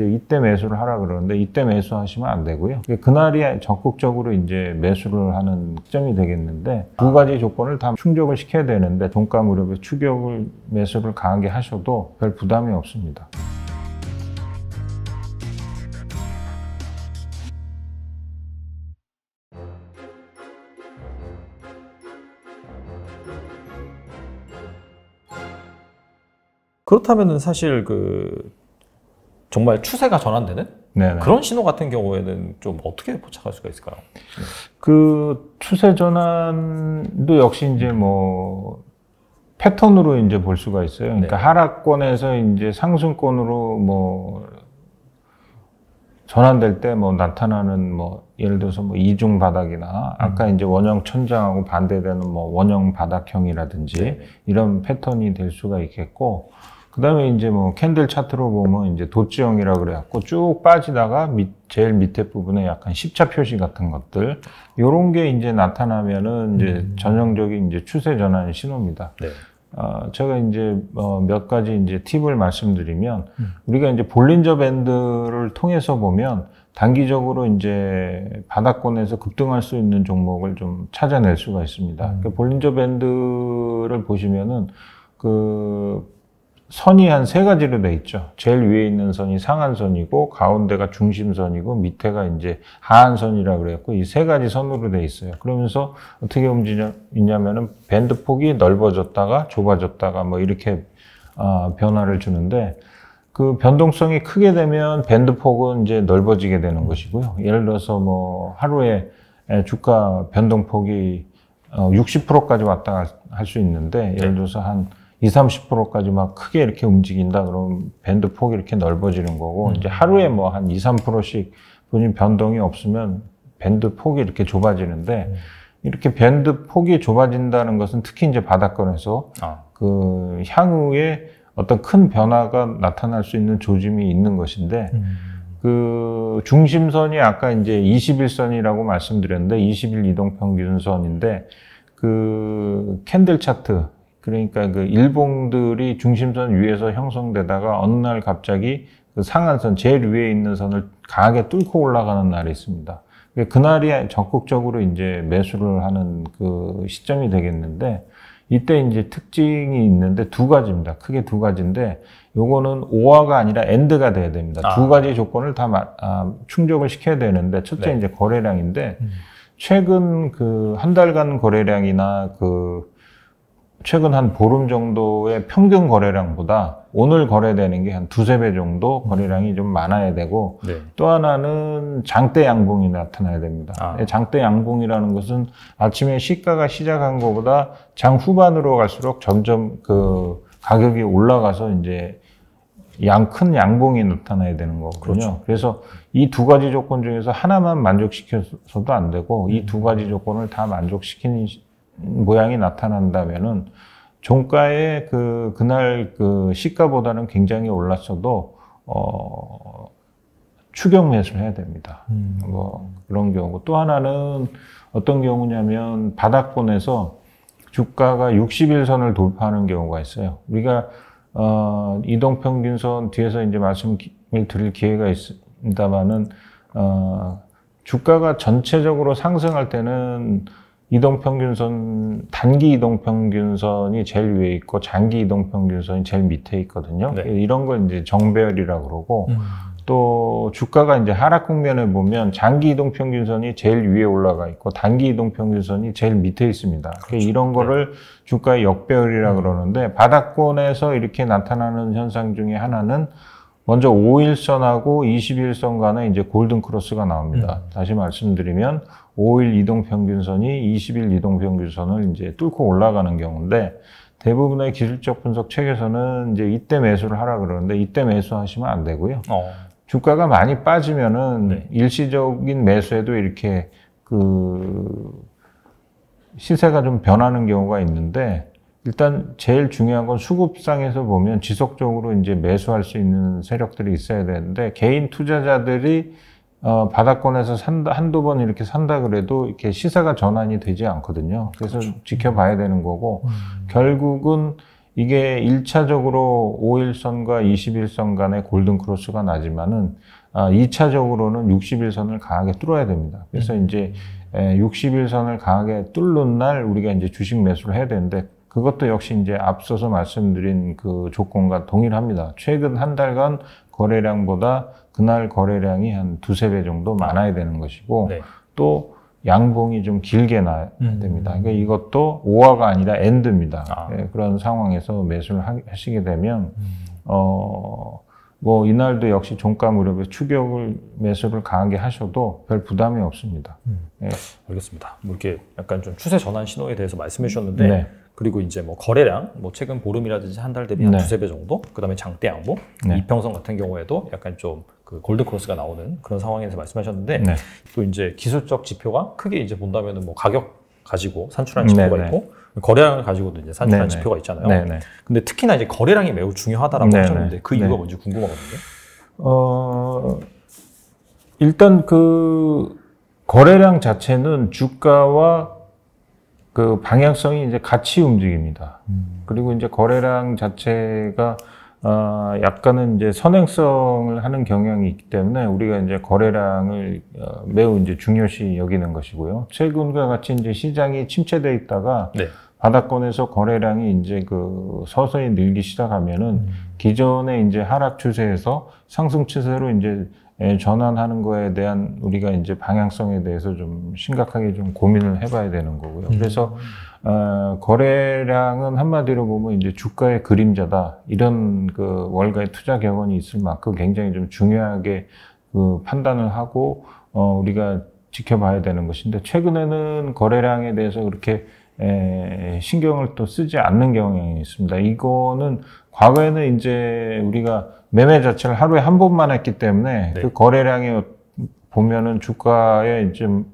이제 이때 매수를 하라 그러는데 이때 매수하시면 안 되고요. 그날이 적극적으로 이제 매수를 하는 시 점이 되겠는데 두 가지 조건을 다 충족을 시켜야 되는데 종가 무렵에 추격을 매수를 강하게 하셔도 별 부담이 없습니다. 그렇다면 사실 그 정말 추세가 전환되는 네네. 그런 신호 같은 경우에는 좀 어떻게 포착할 수가 있을까요? 그 추세 전환도 역시 이제 뭐 패턴으로 이제 볼 수가 있어요. 그러니까 네. 하락권에서 이제 상승권으로 뭐 전환될 때 뭐 나타나는 뭐 예를 들어서 뭐 이중 바닥이나 음. 아까 음. 이제 원형 천장하고 반대되는 뭐 원형 바닥형이라든지 네. 이런 패턴이 될 수가 있겠고 그 다음에 이제 뭐 캔들 차트로 보면 이제 도지형이라 그래갖고 쭉 빠지다가 밑, 제일 밑에 부분에 약간 십자 표시 같은 것들, 요런 게 이제 나타나면은 이제 음. 전형적인 이제 추세 전환 신호입니다. 네. 어, 제가 이제 어, 몇 가지 이제 팁을 말씀드리면 음. 우리가 이제 볼린저 밴드를 통해서 보면 단기적으로 이제 바닥권에서 급등할 수 있는 종목을 좀 찾아낼 수가 있습니다. 음. 그 볼린저 밴드를 보시면은 그 선이 한 세 가지로 돼 있죠. 제일 위에 있는 선이 상한선이고 가운데가 중심선이고 밑에가 이제 하한선이라 고 그래갖고 이 세 가지 선으로 돼 있어요. 그러면서 어떻게 움직이냐면은 밴드 폭이 넓어졌다가 좁아졌다가 뭐 이렇게 아, 변화를 주는데 그 변동성이 크게 되면 밴드 폭은 이제 넓어지게 되는 것이고요. 예를 들어서 뭐 하루에 주가 변동폭이 60%까지 어, 왔다 갈수 있는데 예를 네. 들어서 한 20, 30%까지 막 크게 이렇게 움직인다 그러면 밴드 폭이 이렇게 넓어지는 거고 음. 이제 하루에 뭐 한 2, 3%씩 본인 변동이 없으면 밴드 폭이 이렇게 좁아지는데 음. 이렇게 밴드 폭이 좁아진다는 것은 특히 이제 바닷권에서 아. 그 향후에 어떤 큰 변화가 나타날 수 있는 조짐이 있는 것인데 음. 그 중심선이 아까 이제 21선이라고 말씀드렸는데 20일 이동 평균선인데 그 캔들 차트 그러니까 그 일봉들이 중심선 위에서 형성되다가 어느 날 갑자기 그 상한선 제일 위에 있는 선을 강하게 뚫고 올라가는 날이 있습니다. 그날이 적극적으로 이제 매수를 하는 그 시점이 되겠는데 이때 이제 특징이 있는데 두 가지입니다. 크게 두 가지인데 요거는 오화가 아니라 엔드가 돼야 됩니다. 아. 두 가지 조건을 다 마, 아, 충족을 시켜야 되는데 첫째 네. 이제 거래량인데 음. 최근 그 한 달간 거래량이나 그 최근 한 보름 정도의 평균 거래량보다 오늘 거래되는 게 한 두세 배 정도 음. 거래량이 좀 많아야 되고 네. 또 하나는 장대 양봉이 나타나야 됩니다. 아. 네, 장대 양봉이라는 것은 아침에 시가가 시작한 것보다 장 후반으로 갈수록 점점 그 가격이 올라가서 이제 양 큰 양봉이 나타나야 되는 거거든요. 그렇죠. 그래서 이 두 가지 조건 중에서 하나만 만족시켜서도 안 되고 이두 음. 가지 조건을 다 만족시키는 모양이 나타난다면은 종가의 그 그날 그 시가보다는 굉장히 올랐어도 어 추격 매수를 해야 됩니다. 음. 뭐 그런 경우 또 하나는 어떤 경우냐면 바닥권에서 주가가 60일선을 돌파하는 경우가 있어요. 우리가 어 이동평균선 뒤에서 이제 말씀을 드릴 기회가 있습니다만은 어 주가가 전체적으로 상승할 때는 이동평균선, 단기 이동평균선이 제일 위에 있고, 장기 이동평균선이 제일 밑에 있거든요. 네. 이런 걸 이제 정배열이라 고 그러고, 음. 또 주가가 이제 하락 국면을 보면 장기 이동 평균선이 제일 위에 올라가 있고 단기 이동 평균선이 제일 밑에 있습니다. 그렇죠. 이런 네. 거를 네. 주가의 역배열이라 음. 그러는데 바닥권에서 이렇게 나타나는 현상 중에 하나는 먼저 5일선하고 2 0일선 간에 이제 골든 크로스가 나옵니다. 음. 다시 말씀드리면 5일 이동 평균선이 20일 이동 평균선을 이제 뚫고 올라가는 경우인데 대부분의 기술적 분석 책에서는 이제 이때 매수를 하라 그러는데 이때 매수하시면 안 되고요. 어. 주가가 많이 빠지면은 네. 일시적인 매수에도 이렇게 그 시세가 좀 변하는 경우가 있는데 일단 제일 중요한 건 수급상에서 보면 지속적으로 이제 매수할 수 있는 세력들이 있어야 되는데 개인 투자자들이 어, 바닥권에서 산다, 한두 번 이렇게 산다 그래도 이렇게 시세가 전환이 되지 않거든요. 그래서 그렇죠. 지켜봐야 되는 거고, 음. 결국은 이게 1차적으로 5일선과 20일선 간의 골든크로스가 나지만은, 아, 2차적으로는 60일선을 강하게 뚫어야 됩니다. 그래서 음. 이제, 60일선을 강하게 뚫는 날 우리가 이제 주식 매수를 해야 되는데, 그것도 역시 이제 앞서서 말씀드린 그 조건과 동일합니다. 최근 한 달간 거래량보다 그날 거래량이 한 두세 배 정도 많아야 되는 것이고 네. 또 양봉이 좀 길게 나야 음. 됩니다. 그러니까 이것도 오화가 아니라 엔드입니다. 아. 네, 그런 상황에서 매수를 하시게 되면 음. 어. 뭐 이날도 역시 종가 무렵에 추격을 매수를 강하게 하셔도 별 부담이 없습니다. 음. 네. 알겠습니다. 뭐 이렇게 약간 좀 추세 전환 신호에 대해서 말씀해 주셨는데 네. 그리고 이제 뭐 거래량, 뭐 최근 보름이라든지 한 달 대비 한 네. 두세 배 정도, 그 다음에 장대 양봉, 네. 이평선 같은 경우에도 약간 좀 그 골드 크로스가 나오는 그런 상황에서 말씀하셨는데, 네. 또 이제 기술적 지표가 크게 이제 본다면은 뭐 가격 가지고 산출한 지표가 네, 네. 있고, 거래량을 가지고도 이제 산출한 네, 네. 지표가 있잖아요. 네네. 네. 근데 특히나 이제 거래량이 매우 중요하다라고 하셨는데, 그 이유가 뭔지 궁금하거든요. 어, 일단 그 거래량 자체는 주가와 그 방향성이 이제 같이 움직입니다. 음. 그리고 이제 거래량 자체가 어, 약간은 이제 선행성을 하는 경향이 있기 때문에 우리가 이제 거래량을 어, 매우 이제 중요시 여기는 것이고요. 최근과 같이 이제 시장이 침체돼 있다가 네. 바닥권에서 거래량이 이제 그 서서히 늘기 시작하면은 음. 기존의 이제 하락 추세에서 상승 추세로 이제 예, 전환하는 거에 대한 우리가 이제 방향성에 대해서 좀 심각하게 좀 고민을 해봐야 되는 거고요. 음. 그래서 어, 거래량은 한마디로 보면 이제 주가의 그림자다 이런 그 월가의 투자 경험이 있을 만큼 굉장히 좀 중요하게 그 판단을 하고 어, 우리가 지켜봐야 되는 것인데 최근에는 거래량에 대해서 그렇게 에, 신경을 또 쓰지 않는 경향이 있습니다. 이거는 과거에는 이제 우리가 매매 자체를 하루에 한 번만 했기 때문에 네. 그 거래량이 보면은 주가에좀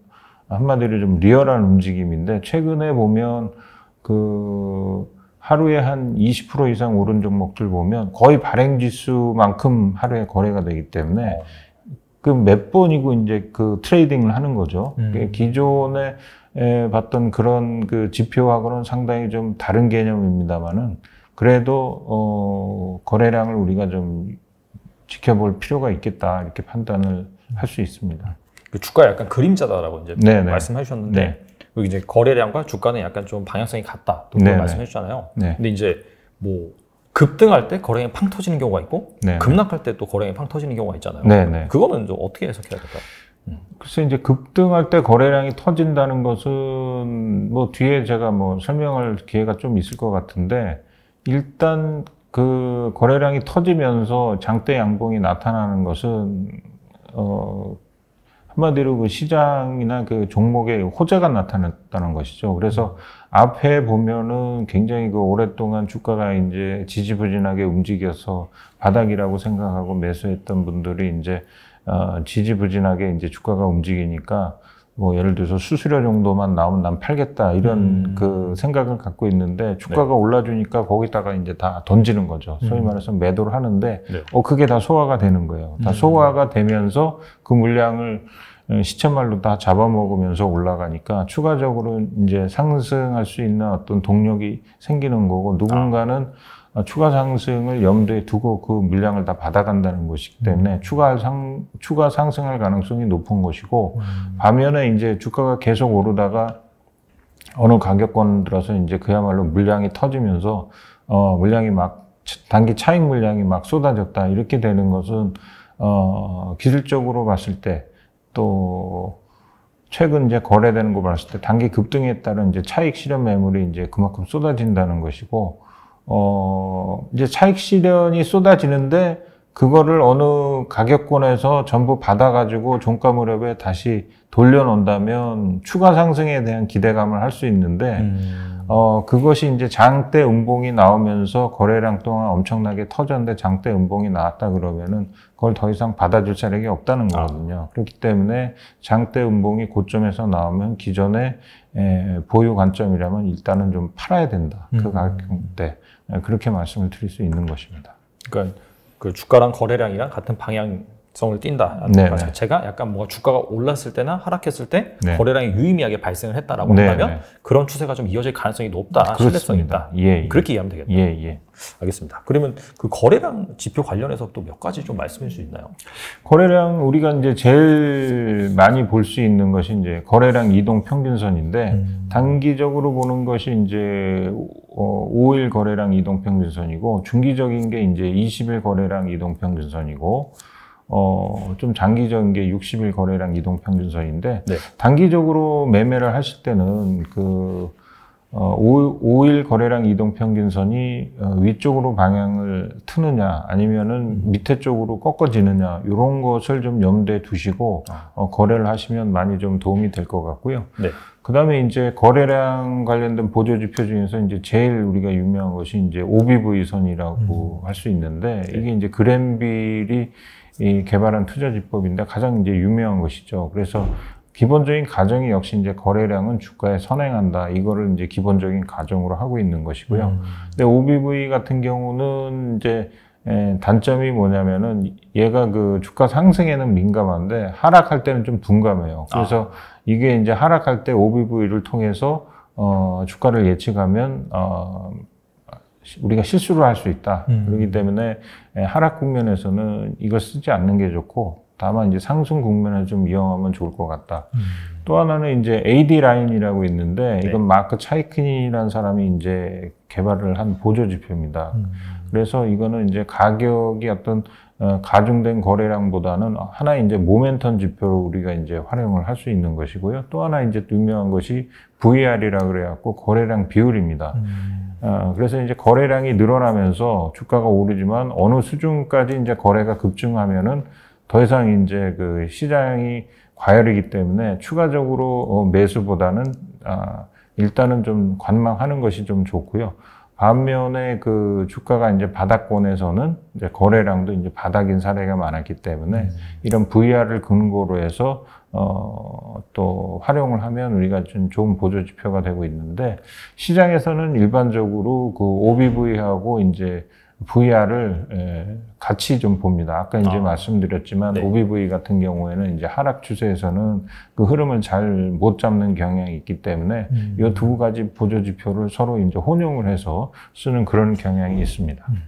한마디로 좀 리얼한 움직임인데 최근에 보면 그 하루에 한 20% 이상 오른 종목들 보면 거의 발행 지수만큼 하루에 거래가 되기 때문에 어. 그몇 번이고 이제 그 트레이딩을 하는 거죠. 음. 기존에 봤던 그런 그 지표하고는 상당히 좀 다른 개념입니다만은 그래도 어 거래량을 우리가 좀 지켜볼 필요가 있겠다 이렇게 판단을 할 수 있습니다. 그 주가 약간 그림자다라고 이제 네네. 말씀해 셨는데 네. 여기 이제 거래량과 주가는 약간 좀 방향성이 같다. 그 말씀해 주잖아요. 네. 근데 이제 뭐 급등할 때 거래량이 팡 터지는 경우가 있고 네. 급락할 때 또 거래량이 팡 터지는 경우가 있잖아요. 네. 네. 그거는 좀 어떻게 해석해야 될까요? 음. 글쎄 이제 급등할 때 거래량이 터진다는 것은 뭐 뒤에 제가 뭐 설명할 기회가 좀 있을 것 같은데 일단 그 거래량이 터지면서 장대 양봉이 나타나는 것은 어 한마디로 그 시장이나 그 종목의 호재가 나타났다는 것이죠. 그래서 음. 앞에 보면은 굉장히 그 오랫동안 주가가 이제 지지부진하게 움직여서 바닥이라고 생각하고 매수했던 분들이 이제 어, 지지부진하게 이제 주가가 움직이니까 뭐 예를 들어서 수수료 정도만 나오면 난 팔겠다 이런 음. 그 생각을 갖고 있는데 주가가 네. 올라주니까 거기다가 이제 다 던지는 거죠. 소위 음. 말해서 매도를 하는데 네. 어 그게 다 소화가 되는 거예요. 다 음. 소화가 되면서 그 물량을 예, 시체말로 다 잡아먹으면서 올라가니까 추가적으로 이제 상승할 수 있는 어떤 동력이 생기는 거고 누군가는 아. 추가 상승을 염두에 두고 그 물량을 다 받아간다는 것이기 음. 때문에 음. 추가 상 추가 상승할 가능성이 높은 것이고 음. 반면에 이제 주가가 계속 오르다가 어느 가격권 들어서 이제 그야말로 물량이 터지면서 어 물량이 막 단기 차익 물량이 막 쏟아졌다 이렇게 되는 것은 어 기술적으로 봤을 때또 최근 이제 거래되는 거 봤을 때 단기 급등에 따른 이제 차익 실현 매물이 이제 그만큼 쏟아진다는 것이고 어 이제 차익 실현이 쏟아지는데 그거를 어느 가격권에서 전부 받아가지고 종가 무렵에 다시 돌려놓는다면 추가 상승에 대한 기대감을 할 수 있는데, 음. 어, 그것이 이제 장대 음봉이 나오면서 거래량 동안 엄청나게 터졌는데 장대 음봉이 나왔다 그러면은 그걸 더 이상 받아줄 자력이 없다는 아. 거거든요. 아. 그렇기 때문에 장대 음봉이 고점에서 나오면 기존의 에, 보유 관점이라면 일단은 좀 팔아야 된다. 그 음. 가격 대 네. 음. 그렇게 말씀을 드릴 수 있는 것입니다. 그러니까 그 주가랑 거래량이랑 같은 방향성을 띈다라는 네, 것 네. 자체가 약간 뭔가 주가가 올랐을 때나 하락했을 때 네. 거래량이 유의미하게 발생을 했다라고 네, 한다면 네. 그런 추세가 좀 이어질 가능성이 높다, 신뢰성 예, 있다. 예, 예. 그렇게 이해하면 되겠다. 예, 예. 알겠습니다. 그러면 그 거래량 지표 관련해서 또 몇 가지 좀 말씀해 주실 수 있나요? 거래량 우리가 이제 제일 많이 볼 수 있는 것이 이제 거래량 이동 평균선인데 음. 단기적으로 보는 것이 이제 어, 5일 거래량 이동평균선이고 중기적인 게 이제 20일 거래량 이동평균선이고 어, 좀 장기적인 게 60일 거래량 이동평균선인데 네. 단기적으로 매매를 하실 때는 그 어, 5일 거래량 이동평균선이 어, 위쪽으로 방향을 트느냐 아니면은 밑에 쪽으로 꺾어지느냐 이런 것을 좀 염두에 두시고 아. 어, 거래를 하시면 많이 좀 도움이 될 것 같고요. 네. 그 다음에 이제 거래량 관련된 보조지표 중에서 이제 제일 우리가 유명한 것이 이제 OBV선이라고 음. 할수 있는데 네. 이게 이제 그랜빌이 이 개발한 투자지법인데 가장 이제 유명한 것이죠. 그래서 기본적인 가정이 역시 이제 거래량은 주가에 선행한다. 이거를 이제 기본적인 가정으로 하고 있는 것이고요. 음. 근데 OBV 같은 경우는 이제 예, 단점이 뭐냐면은 얘가 그 주가 상승에는 민감한데 하락할 때는 좀 둔감해요. 아. 그래서 아. 이게 이제 하락할 때 OBV를 통해서 어, 주가를 예측하면 어, 우리가 실수를 할 수 있다. 음. 그렇기 때문에 예, 하락 국면에서는 이걸 쓰지 않는 게 좋고 다만 이제 상승 국면을 좀 이용하면 좋을 것 같다. 음. 또 하나는 이제 AD 라인이라고 있는데 네. 이건 마크 차이킨이라는 사람이 이제 개발을 한 보조 지표입니다. 음. 그래서 이거는 이제 가격이 어떤 어, 가중된 거래량보다는 하나 이제 모멘텀 지표로 우리가 이제 활용을 할 수 있는 것이고요. 또 하나 이제 유명한 것이 VR이라 그래갖고 거래량 비율입니다. 음. 어, 그래서 이제 거래량이 늘어나면서 주가가 오르지만 어느 수준까지 이제 거래가 급증하면은 더 이상 이제 그 시장이 과열이기 때문에 추가적으로 어, 매수보다는 아, 일단은 좀 관망하는 것이 좀 좋고요. 반면에 그 주가가 이제 바닥권에서는 이제 거래량도 이제 바닥인 사례가 많았기 때문에 음. 이런 VR을 근거로 해서 어, 또 활용을 하면 우리가 좀 좋은 보조 지표가 되고 있는데 시장에서는 일반적으로 그 OBV하고 이제 VR을 예, 같이 좀 봅니다. 아까 이제 아. 말씀드렸지만 네. OBV 같은 경우에는 이제 하락 추세에서는 그 흐름을 잘 못 잡는 경향이 있기 때문에 음. 이두 가지 보조 지표를 서로 이제 혼용을 해서 쓰는 그런 경향이 있습니다. 음.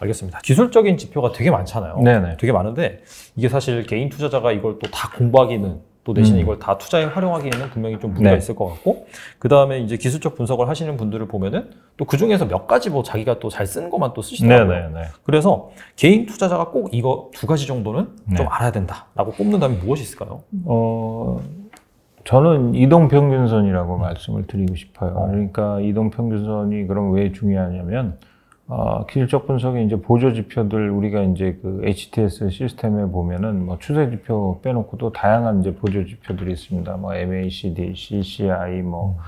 알겠습니다. 기술적인 지표가 되게 많잖아요. 네네. 되게 많은데 이게 사실 개인 투자자가 이걸 또 다 공부하기는 또 대신 음. 이걸 다 투자에 활용하기에는 분명히 좀문제가 네. 있을 것 같고 그 다음에 이제 기술적 분석을 하시는 분들을 보면은 또그 중에서 몇 가지 뭐 자기가 또 잘 쓴 것만 또 쓰시더라고요. 네네네. 네, 네. 그래서 개인 투자자가 꼭 이거 두 가지 정도는 네. 좀 알아야 된다라고 꼽는다면 무엇이 있을까요? 어 저는 이동 평균선이라고 말씀을 드리고 싶어요. 어. 그러니까 이동 평균선이 그럼 왜 중요하냐면 어, 기술적 분석의 이제 보조 지표들 우리가 이제 그 HTS 시스템에 보면은 뭐 추세 지표 빼놓고도 다양한 이제 보조 지표들이 있습니다. 뭐 MACD, CCI, 뭐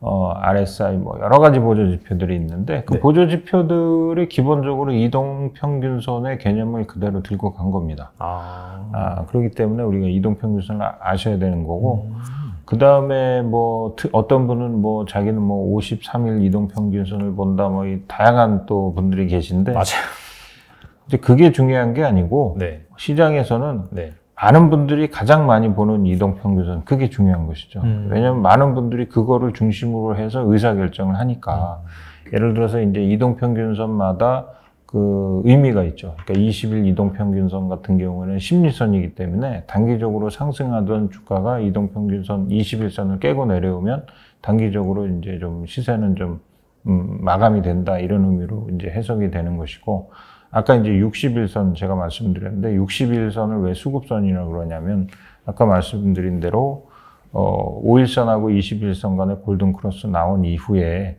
어, RSI 뭐 여러 가지 보조 지표들이 있는데 그 네. 보조 지표들이 기본적으로 이동 평균선의 개념을 그대로 들고 간 겁니다. 아. 아 그렇기 때문에 우리가 이동 평균선을 아, 아셔야 되는 거고. 음. 그 다음에 뭐 어떤 분은 뭐 자기는 뭐 53일 이동 평균선을 본다 뭐 다양한 또 분들이 계신데 맞아요. 이제 그게 중요한 게 아니고 네. 시장에서는 네. 많은 분들이 가장 많이 보는 이동 평균선 그게 중요한 것이죠. 음. 왜냐면 많은 분들이 그거를 중심으로 해서 의사 결정을 하니까 음. 예를 들어서 이제 이동 평균선마다 그 의미가 있죠. 그러니까 20일 이동평균선 같은 경우는 에 심리선이기 때문에 단기적으로 상승하던 주가가 이동평균선 20일선을 깨고 내려오면 단기적으로 이제 좀 시세는 좀 음, 마감이 된다 이런 의미로 이제 해석이 되는 것이고 아까 이제 60일선 제가 말씀드렸는데 60일선을 왜 수급선이라고 그러냐면 아까 말씀드린 대로 어 5일선하고 20일선 간에 골든 크로스 나온 이후에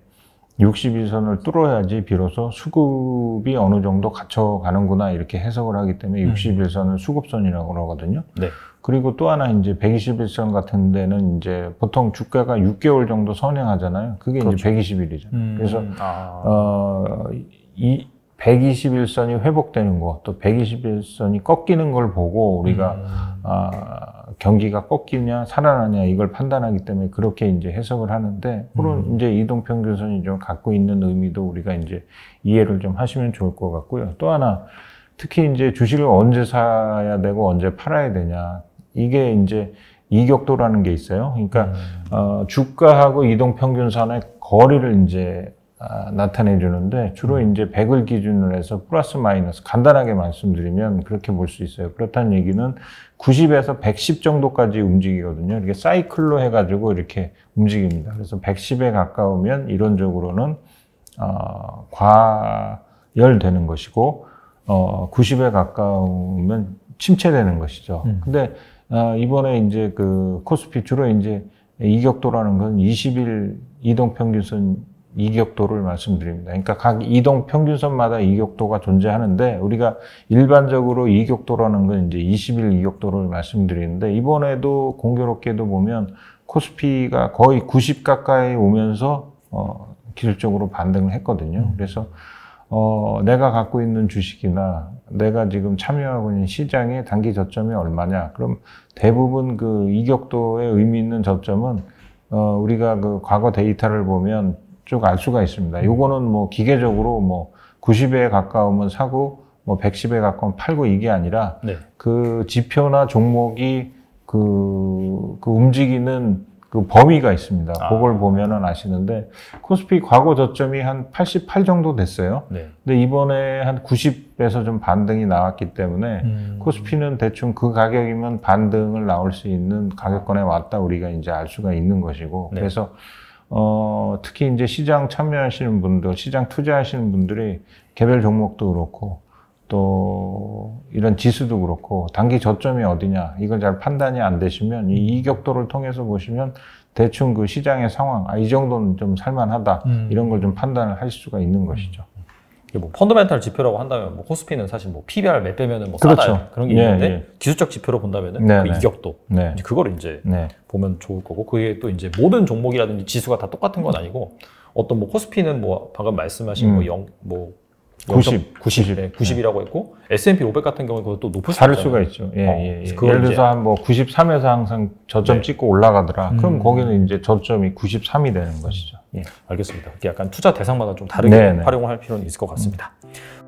62선을 뚫어야지 비로소 수급이 어느 정도 갖춰가는구나 이렇게 해석을 하기 때문에 음. 61선을 수급선이라고 그러거든요. 네. 그리고 또 하나 이제 121선 같은 데는 이제 보통 주가가 6개월 정도 선행하잖아요. 그게 그렇죠. 이제 120일이죠. 음. 그래서 아. 어, 이 121선이 회복되는 거, 또 121선이 꺾이는 걸 보고 우리가 음. 아, 경기가 꺾이냐 살아나냐 이걸 판단하기 때문에 그렇게 이제 해석을 하는데 그런 음. 이제 이동평균선이 좀 갖고 있는 의미도 우리가 이제 이해를 좀 하시면 좋을 것 같고요. 또 하나 특히 이제 주식을 언제 사야 되고 언제 팔아야 되냐 이게 이제 이격도라는 게 있어요. 그러니까 음. 어, 주가하고 이동평균선의 거리를 이제 아, 나타내 주는데 주로 이제 100을 기준으로 해서 플러스 마이너스 간단하게 말씀드리면 그렇게 볼 수 있어요. 그렇다는 얘기는 90에서 110 정도까지 움직이거든요. 이렇게 사이클로 해가지고 이렇게 움직입니다. 그래서 110에 가까우면 이론적으로는 어, 과열되는 것이고 어, 90에 가까우면 침체되는 것이죠. 음. 근데 어, 이번에 이제 그 코스피 주로 이제 이격도라는 건 20일 이동평균선 이격도를 말씀드립니다. 그러니까 각 이동 평균선마다 이격도가 존재하는데 우리가 일반적으로 이격도라는 건 이제 20일 이격도를 말씀드리는데 이번에도 공교롭게도 보면 코스피가 거의 90 가까이 오면서 어 기술적으로 반등을 했거든요. 음. 그래서 어 내가 갖고 있는 주식이나 내가 지금 참여하고 있는 시장의 단기 저점이 얼마냐? 그럼 대부분 그 이격도의 의미 있는 저점은 어 우리가 그 과거 데이터를 보면 쭉알 수가 있습니다. 요거는 뭐 기계적으로 뭐 90에 가까우면 사고 뭐 110에 가까우면 팔고 이게 아니라 네. 그 지표나 종목이 그, 그 움직이는 그 범위가 있습니다. 아. 그걸 보면은 아시는데 코스피 과거 저점이 한 88 정도 됐어요. 네. 근데 이번에 한 90에서 좀 반등이 나왔기 때문에 음. 코스피는 대충 그 가격이면 반등을 나올 수 있는 가격권에 왔다 우리가 이제 알 수가 있는 것이고 네. 그래서 어, 특히 이제 시장 참여하시는 분들, 시장 투자하시는 분들이 개별 종목도 그렇고 또 이런 지수도 그렇고 단기 저점이 어디냐 이걸 잘 판단이 안 되시면 이 이격도를 통해서 보시면 대충 그 시장의 상황 아 이 정도는 좀 살만하다 음. 이런 걸 좀 판단을 할 수가 있는 것이죠. 뭐 펀더멘탈 지표라고 한다면 뭐 코스피는 사실 뭐 PBR 몇 배면은 뭐 그렇죠. 싸다 그런 게 있는데 예. 기술적 예. 지표로 본다면은 네, 그 네. 이격도 네. 이제 그걸 이제 네. 보면 좋을 거고 그게 또 이제 모든 종목이라든지 지수가 다 똑같은 건 아니고 어떤 뭐 코스피는 뭐 방금 말씀하신 뭐 음. 영, 뭐 90, 90, 네, 90이라고 했고 S&P 500 같은 경우는 그것도 높을 수를 수가 있죠. 예, 어, 예, 예. 예를 들어서 한뭐 93에서 항상 저점 네. 찍고 올라가더라. 그럼 음. 거기는 이제 저점이 93이 되는 것이죠. 예, 알겠습니다. 약간 투자 대상마다 좀 다르게 네네. 네. 활용할 필요는 있을 것 같습니다. 음.